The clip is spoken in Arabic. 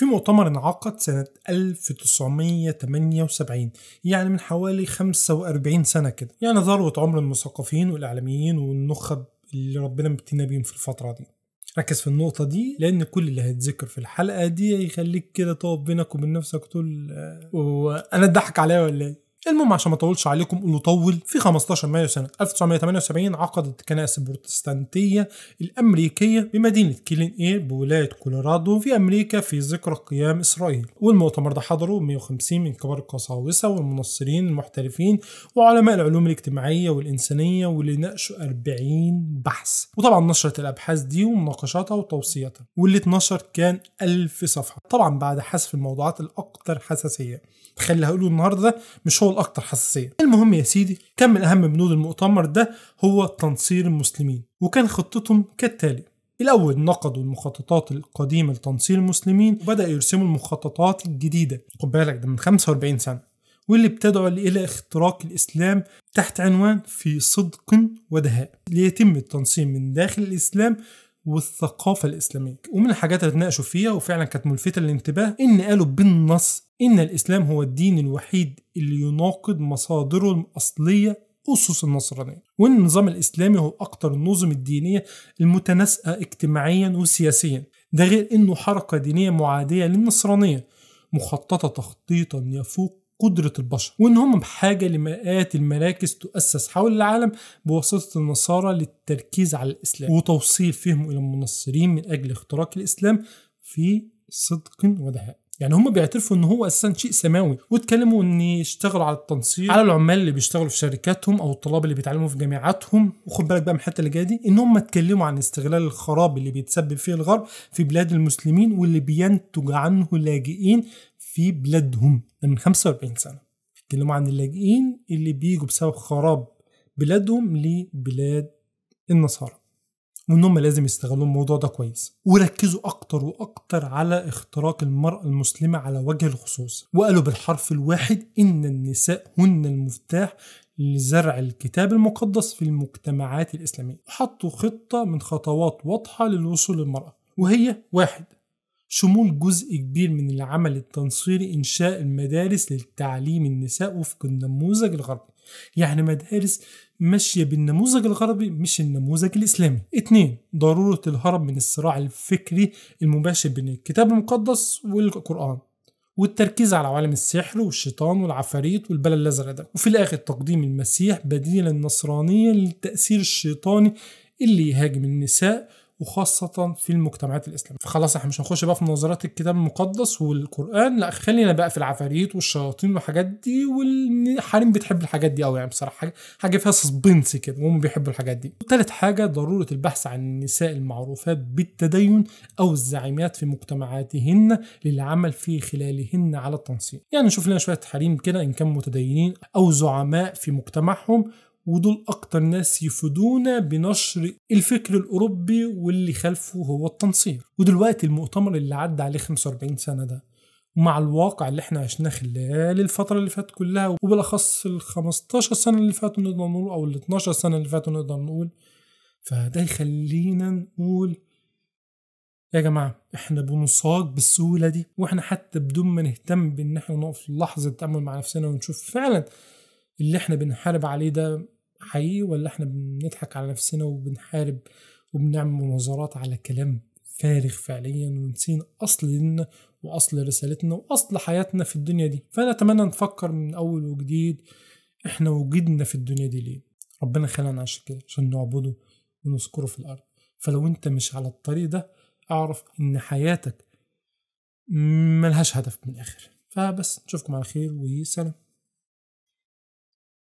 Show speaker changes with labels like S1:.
S1: في مؤتمر انعقد سنة 1978 يعني من حوالي 45 سنة كده يعني ذروة عمر المثقفين والإعلاميين والنخب اللي ربنا مبتنى بيهم في الفترة دي ركز في النقطة دي لأن كل اللي هيتذكر في الحلقة دي يخليك كده تقف بينك وبين نفسك تقول آه، وأنا اتضحك عليا ولا إيه؟ المهم عشان ما اطولش عليكم طول في 15 مايو سنه 1978 عقدت الكنائس البروتستانتيه الامريكيه بمدينه كيلين اير بولايه كولورادو في امريكا في ذكرى قيام اسرائيل والمؤتمر ده حضره 150 من كبار القساوسه والمنصرين المحترفين وعلماء العلوم الاجتماعيه والانسانيه واللي ناقشوا 40 بحث وطبعا نشرت الابحاث دي ومناقشاتها وتوصياتها واللي اتنشر كان 1000 صفحه طبعا بعد حذف الموضوعات الاكثر حساسيه تخيل هقوله النهارده مش هو الدول الاكثر حساسيه المهم يا سيدي كان من اهم بنود المؤتمر ده هو تنصير المسلمين وكان خطتهم كالتالي الأول نقدوا المخططات القديمة لتنصير المسلمين وبدأ يرسموا المخططات الجديدة خد بالك ده من 45 سنة واللي بتدعو إلى اختراق الإسلام تحت عنوان في صدق ودهاء ليتم التنصيم من داخل الإسلام والثقافة الإسلامية ومن الحاجات اللي اتناقشوا فيها وفعلا كانت ملفتة للانتباه إن قالوا بالنص إن الإسلام هو الدين الوحيد اللي يناقض مصادره الأصلية أسس النصرانية وإن النظام الإسلامي هو أكثر النظم الدينية المتناسقة اجتماعيا وسياسيا ده غير إنه حركة دينية معادية للنصرانية مخططة تخطيطا يفوق قدرة البشر وإن هم بحاجة لمئات المراكز تؤسس حول العالم بواسطة النصارى للتركيز على الإسلام وتوصيل فهم إلى المنصرين من أجل اختراق الإسلام في صدق ودهاء يعني هم بيعترفوا ان هو اساسا شيء سماوي واتكلموا ان يشتغلوا على التنصير على العمال اللي بيشتغلوا في شركاتهم او الطلاب اللي بيتعلموا في جامعاتهم وخد بالك بقى من الحته اللي جايه دي ان هم اتكلموا عن استغلال الخراب اللي بيتسبب فيه الغرب في بلاد المسلمين واللي بينتج عنه لاجئين في بلادهم ده من 45 سنة بيتكلموا عن اللاجئين اللي بيجوا بسبب خراب بلادهم لبلاد النصارى وان هم لازم يستغلوا الموضوع ده كويس وركزوا اكتر واكتر على اختراق المرأة المسلمة على وجه الخصوص وقالوا بالحرف الواحد ان النساء هن المفتاح لزرع الكتاب المقدس في المجتمعات الإسلامية وحطوا خطة من خطوات واضحة للوصول للمرأة وهي واحد شمول جزء كبير من العمل التنصيري إنشاء المدارس للتعليم النساء وفق النموذج الغربي يعني مدارس ماشية بالنموذج الغربي مش النموذج الإسلامي اتنين ضرورة الهرب من الصراع الفكري المباشر بين الكتاب المقدس والقرآن والتركيز على عوالم السحر والشيطان والعفاريت والبلا الازرق ده وفي الاخر تقديم المسيح بديلا نصرانيا للتاثير الشيطاني اللي يهاجم النساء وخاصة في المجتمعات الإسلامية فخلاص احنا مش هنخش بقى في نظرات الكتاب المقدس والقرآن لا خلينا بقى في العفاريت والشياطين والحاجات دي والحريم بتحب الحاجات دي أو يعني بصراحة حاجة, حاجة فيها سسبنس كده وهم بيحبوا الحاجات دي وثالث حاجة ضرورة البحث عن النساء المعروفات بالتدين أو الزعيمات في مجتمعاتهن للعمل في خلالهن على التنسيق يعني نشوف لنا شوية حريم كده إن كانوا متدينين أو زعماء في مجتمعهم ودول أكتر ناس يفيدونا بنشر الفكر الأوروبي واللي خلفه هو التنصير ودلوقتي المؤتمر اللي عدى عليه 45 سنة ده مع الواقع اللي احنا عشناه خلال الفترة اللي فاتت كلها وبالأخص ال 15 سنة اللي فاتوا نقدر نقول أو ال 12 سنة اللي فاتوا نقدر نقول فده يخلينا نقول يا جماعة احنا بنصاج بالسهولة دي واحنا حتى بدون ما نهتم بان احنا نقف لحظة تأمل مع نفسنا ونشوف فعلا اللي احنا بنحارب عليه ده حقيقي ولا احنا بنضحك على نفسنا وبنحارب وبنعمل مناظرات على كلام فارغ فعليا ونسين اصل ديننا واصل رسالتنا واصل حياتنا في الدنيا دي فانا اتمنى نفكر من اول وجديد احنا وجدنا في الدنيا دي ليه ربنا خلقنا عشان كده عشان نعبده ونذكره في الارض فلو انت مش على الطريق ده اعرف ان حياتك ملهاش هدف من الاخر فبس نشوفكم على خير وسلام